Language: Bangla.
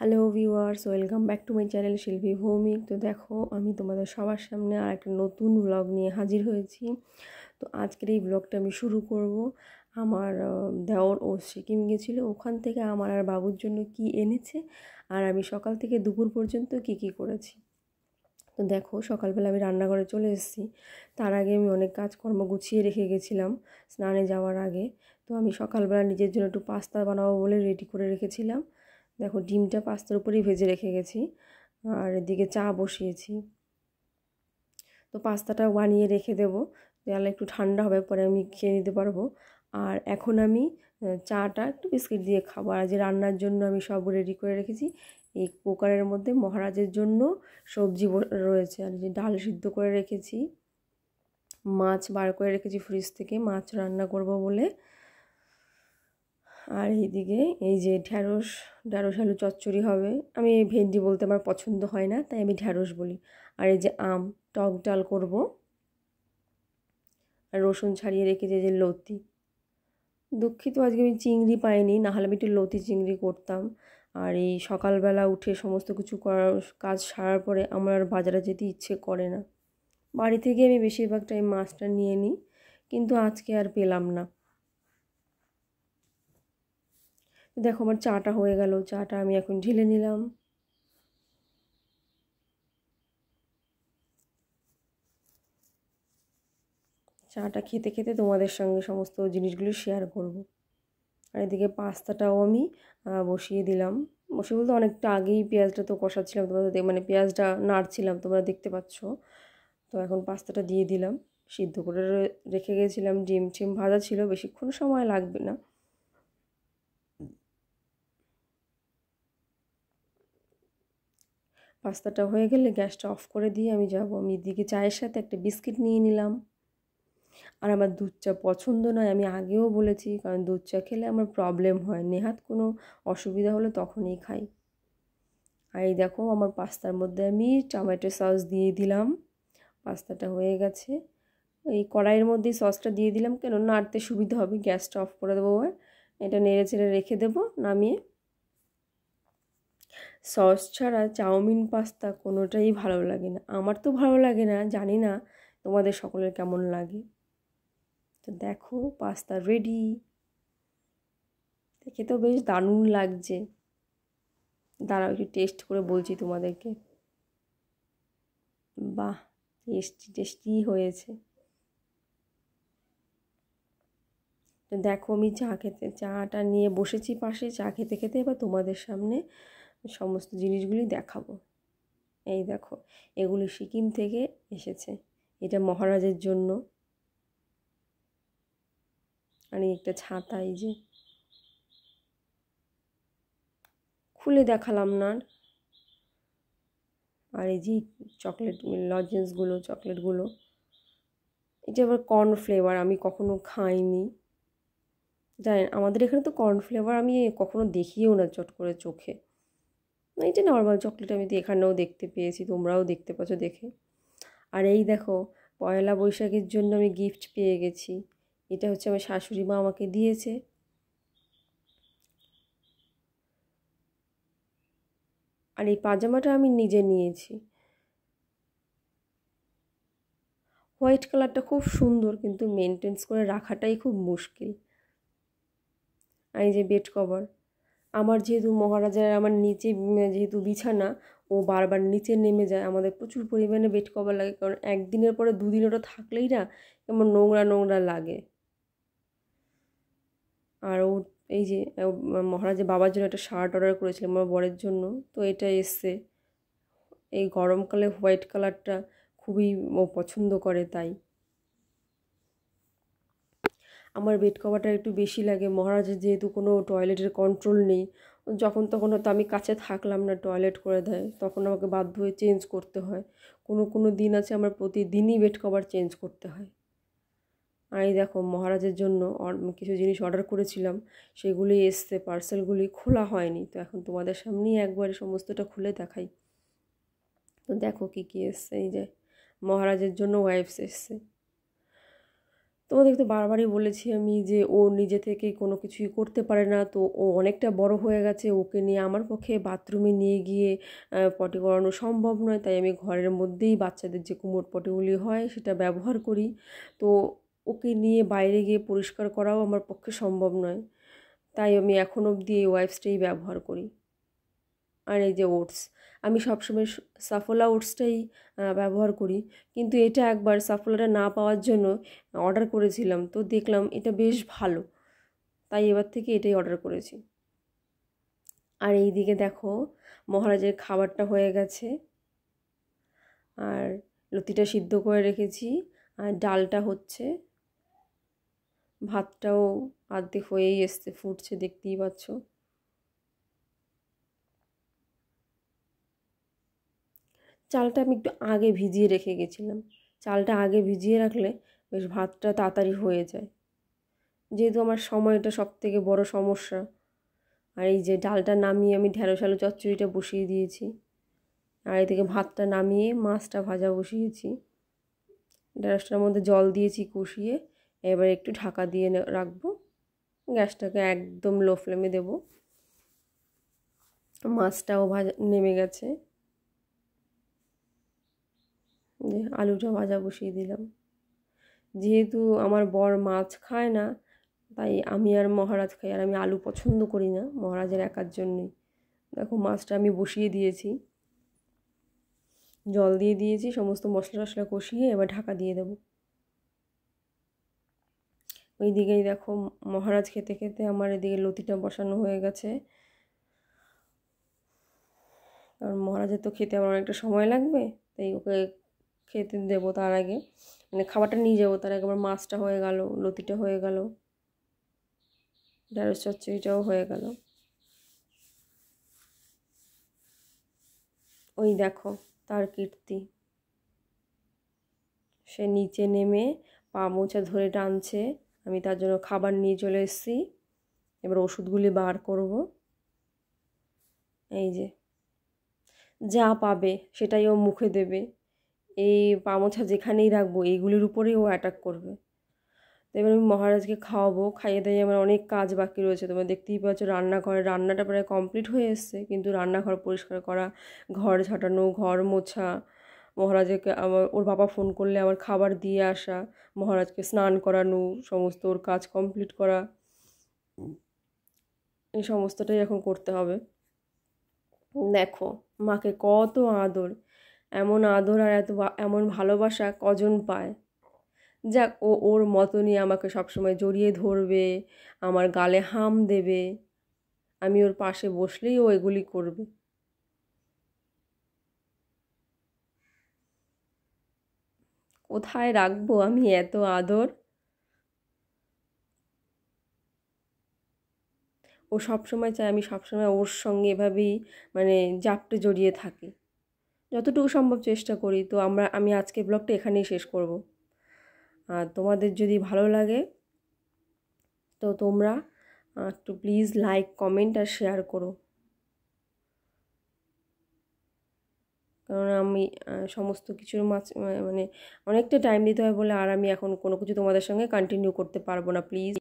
Hello viewers welcome back to my channel Shilpi Bhowmik তো দেখো আমি তোমাদের সবার সামনে আর একটা নতুন ব্লগ নিয়ে হাজির হয়েছি তো আজকের এই ব্লগটা আমি শুরু করব আমার দেওর ও সিকিম গেছিলো ওখান থেকে আমার আর বাবুর জন্য কি এনেছে আর আমি সকাল থেকে দুপুর পর্যন্ত কি কি করেছি তো দেখো সকালবেলা আমি রান্নাঘরে চলে এসেছি তার আগে আমি অনেক কাজকর্ম গুছিয়ে রেখে গেছিলাম স্নানে যাওয়ার আগে তো আমি সকালবেলা নিজের জন্য একটু পাস্তা বানাবো বলে রেডি করে রেখেছিলাম দেখো ডিমটা পাস্তার উপরেই ভেজে রেখে গেছি আর এদিকে চা বসিয়েছি তো পাস্তাটা বানিয়ে রেখে দেবো তাহলে একটু ঠান্ডা হবে পরে আমি খেয়ে নিতে পারবো আর এখন আমি চাটা একটু বিস্কিট দিয়ে খাবো আর যে রান্নার জন্য আমি সব রেডি করে রেখেছি এই কুকারের মধ্যে মহারাজের জন্য সবজি রয়েছে আর যে ডাল সিদ্ধ করে রেখেছি মাছ বার করে রেখেছি ফ্রিজ থেকে মাছ রান্না করব বলে আর এইদিকে এই যে ঢ্যাঁড়স ঢ্যাঁড়স আলু চচ্চড়ি হবে আমি এই ভেন্ডি বলতে আমার পছন্দ হয় না তাই আমি ঢ্যাঁড়স বলি আর এই যে আম টক ডাল করব আর রসুন ছাড়িয়ে রেখেছে যে লতি দুঃখিত আজকে আমি চিংড়ি পাইনি নাহলে আমি একটু লতি চিংড়ি করতাম আর এই সকালবেলা উঠে সমস্ত কিছু করার কাজ সারার পরে আমার আর বাজারে যেতে ইচ্ছে করে না বাড়ি থেকে আমি বেশিরভাগ টাইম মাছটা নিয়ে নিই কিন্তু আজকে আর পেলাম না দেখো আমার চাটা হয়ে গেল চাটা আমি এখন ঢেলে নিলাম চাটা খেতে খেতে তোমাদের সঙ্গে সমস্ত জিনিসগুলো শেয়ার করব। আর এদিকে পাস্তাটাও আমি বসিয়ে দিলাম বসে বলতে অনেকটা আগেই পেঁয়াজটা তো কষাচ্ছিলাম তোমাদের মানে পেঁয়াজটা নাড়ছিলাম তোমরা দেখতে পাচ্ছ তো এখন পাস্তাটা দিয়ে দিলাম সিদ্ধ করে রেখে গেছিলাম ডিম টিম ভাজা ছিল বেশিক্ষণ সময় লাগবে না পাস্তাটা হয়ে গেলে গ্যাসটা অফ করে দিয়ে আমি যাব আমি এদিকে চায়ের সাথে একটা বিস্কিট নিয়ে নিলাম আর আমার দুধ চা পছন্দ নয় আমি আগেও বলেছি কারণ দুধ চা খেলে আমার প্রবলেম হয় নেহাত কোনো অসুবিধা হলে তখনই খাই আর এই দেখো আমার পাস্তার মধ্যে আমি টমেটো সস দিয়ে দিলাম পাস্তাটা হয়ে গেছে এই কড়াইয়ের মধ্যেই সসটা দিয়ে দিলাম কেন নাড়তে সুবিধা হবে গ্যাসটা অফ করে দেবো আর এটা নেড়ে চেড়ে রেখে দেবো নামিয়ে সস ছাড়া চাউমিন পাস্তা কোনোটাই ভালো লাগে না আমার তো ভালো লাগে না জানি না তোমাদের সকলের কেমন লাগে তো দেখো পাস্তা রেডি দেখে তো বেশ দারুণ লাগছে দাঁড়াও একটু টেস্ট করে বলছি তোমাদেরকে বাহ টেস্টি টেস্টি হয়েছে তো দেখো আমি চা খেতে চাটা নিয়ে বসেছি পাশে চা খেতে খেতে এবার তোমাদের সামনে সমস্ত জিনিসগুলি দেখাবো এই দেখো এগুলি সিকিম থেকে এসেছে এটা মহারাজের জন্য আর একটা ছাতা এই যে খুলে দেখালাম না আর এই যে চকলেট লজেন্সগুলো চকলেটগুলো এটা আবার কর্ন ফ্লেভার আমি কখনো খাইনি জানেন আমাদের এখানে তো কর্ন ফ্লেভার আমি কখনো দেখিও না চট করে চোখে এটা নর্মাল চকলেট আমি এখানেও দেখতে পেয়েছি তোমরাও দেখতে পাচ্ছ দেখে আর এই দেখো পয়লা বৈশাখের জন্য আমি গিফট পেয়ে গেছি এটা হচ্ছে আমার শাশুড়ি মা আমাকে দিয়েছে আর এই পাজামাটা আমি নিজে নিয়েছি হোয়াইট কালারটা খুব সুন্দর কিন্তু মেনটেন্স করে রাখাটাই খুব মুশকিল আর এই যে বেড কভার আমার যেহেতু মহারাজার আমার নিচে যেহেতু বিছানা ও বারবার নিচে নেমে যায় আমাদের প্রচুর পরিমাণে বেড কভার লাগে কারণ একদিনের পরে দুদিন ওটা থাকলেই না কেমন নোংরা নোংরা লাগে আর ও এই যে মহারাজের বাবার জন্য একটা শার্ট অর্ডার করেছিলাম আমার বরের জন্য তো এটা এসছে এই গরমকালে হোয়াইট কালারটা খুবই ও পছন্দ করে তাই আমার বেড কভারটা একটু বেশি লাগে মহারাজের যেহেতু কোনো টয়লেটের কন্ট্রোল নেই যখন তখন হয়তো আমি কাছে থাকলাম না টয়লেট করে দেয় তখন আমাকে বাধ্য হয়ে চেঞ্জ করতে হয় কোনো কোনো দিন আছে আমার প্রতিদিনই বেড কভার চেঞ্জ করতে হয় আর এই দেখো মহারাজের জন্য কিছু জিনিস অর্ডার করেছিলাম সেগুলি এসছে পার্সেলগুলি খোলা হয়নি তো এখন তোমাদের সামনেই একবারে সমস্তটা খুলে দেখাই তো দেখো কী কী এসছে এই যে মহারাজের জন্য ওয়াইফস এসছে তোমাদেরকে তো বারবারই বলেছি আমি যে ও নিজে থেকেই কোনো কিছুই করতে পারে না তো ও অনেকটা বড় হয়ে গেছে ওকে নিয়ে আমার পক্ষে বাথরুমে নিয়ে গিয়ে পটি করানো সম্ভব নয় তাই আমি ঘরের মধ্যেই বাচ্চাদের যে কুমোর পটিগুলি হয় সেটা ব্যবহার করি তো ওকে নিয়ে বাইরে গিয়ে পরিষ্কার করাও আমার পক্ষে সম্ভব নয় তাই আমি এখন অবধি এই ওয়াইফসটাই ব্যবহার করি আর এই যে ওটস আমি সবসময় সাফোলা ওটসটাই ব্যবহার করি কিন্তু এটা একবার সাফোলাটা না পাওয়ার জন্য অর্ডার করেছিলাম তো দেখলাম এটা বেশ ভালো তাই এবার থেকে এটাই অর্ডার করেছি আর এই দিকে দেখো মহারাজের খাবারটা হয়ে গেছে আর লতিটা সিদ্ধ করে রেখেছি আর ডালটা হচ্ছে ভাতটাও আর্ধেক হয়েই এসছে ফুটছে দেখতেই পাচ্ছ চালটা আমি একটু আগে ভিজিয়ে রেখে গেছিলাম চালটা আগে ভিজিয়ে রাখলে বেশ ভাতটা তাড়াতাড়ি হয়ে যায় যেহেতু আমার সময়টা সব থেকে বড় সমস্যা আর এই যে ডালটা নামিয়ে আমি ঢেঁড়স আলু চচ্চড়িটা বসিয়ে দিয়েছি আর থেকে ভাতটা নামিয়ে মাছটা ভাজা বসিয়েছি ঢেঁড়সটার মধ্যে জল দিয়েছি কষিয়ে এবার একটু ঢাকা দিয়ে রাখবো গ্যাসটাকে একদম লো ফ্লেমে দেবো মাছটাও ভাজা নেমে গেছে মধ্যে আলুটা ভাজা বসিয়ে দিলাম যেহেতু আমার বর মাছ খায় না তাই আমি আর মহারাজ খাই আর আমি আলু পছন্দ করি না মহারাজের একার জন্যই দেখো মাছটা আমি বসিয়ে দিয়েছি জল দিয়ে দিয়েছি সমস্ত মশলা টশলা কষিয়ে এবার ঢাকা দিয়ে দেব ওই দিকেই দেখো মহারাজ খেতে খেতে আমার এদিকে লতিটা বসানো হয়ে গেছে কারণ মহারাজের তো খেতে আমার অনেকটা সময় লাগবে তাই ওকে খেতে দেবো তার আগে মানে খাবারটা নিয়ে যাবো তার আগে আবার মাছটা হয়ে গেল লতিটা হয়ে গেল ঢেঁড়স চচ্চড়িটাও হয়ে গেল ওই দেখো তার কীর্তি সে নিচে নেমে পা মোছা ধরে টানছে আমি তার জন্য খাবার নিয়ে চলে এসেছি এবার ওষুধগুলি বার করব এই যে যা পাবে সেটাই ও মুখে দেবে এই পামোছা যেখানেই রাখবো এইগুলির উপরেই ও অ্যাটাক করবে তো এবার আমি মহারাজকে খাওয়াবো খাইয়ে দাইয়ে আমার অনেক কাজ বাকি রয়েছে তোমার দেখতেই পাচ্ছ রান্নাঘরে রান্নাটা প্রায় কমপ্লিট হয়ে এসছে কিন্তু রান্নাঘর পরিষ্কার করা ঘর ঝাঁটানো ঘর মোছা মহারাজকে আমার ওর বাবা ফোন করলে আমার খাবার দিয়ে আসা মহারাজকে স্নান করানো সমস্ত ওর কাজ কমপ্লিট করা এই সমস্তটাই এখন করতে হবে দেখো মাকে কত আদর এমন আদর আর এত এমন ভালোবাসা কজন পায় যাক ও ওর মতনই আমাকে সবসময় জড়িয়ে ধরবে আমার গালে হাম দেবে আমি ওর পাশে বসলেই ও এগুলি করবে কোথায় রাখবো আমি এত আদর ও সবসময় চায় আমি সবসময় ওর সঙ্গে এভাবেই মানে জাপটে জড়িয়ে থাকি যতটুকু সম্ভব চেষ্টা করি তো আমরা আমি আজকে ব্লগটা এখানেই শেষ করব আর তোমাদের যদি ভালো লাগে তো তোমরা একটু প্লিজ লাইক কমেন্ট আর শেয়ার করো কারণ আমি সমস্ত কিছুর মাছ মানে অনেকটা টাইম দিতে হয় বলে আর আমি এখন কোনো কিছু তোমাদের সঙ্গে কন্টিনিউ করতে পারবো না প্লিজ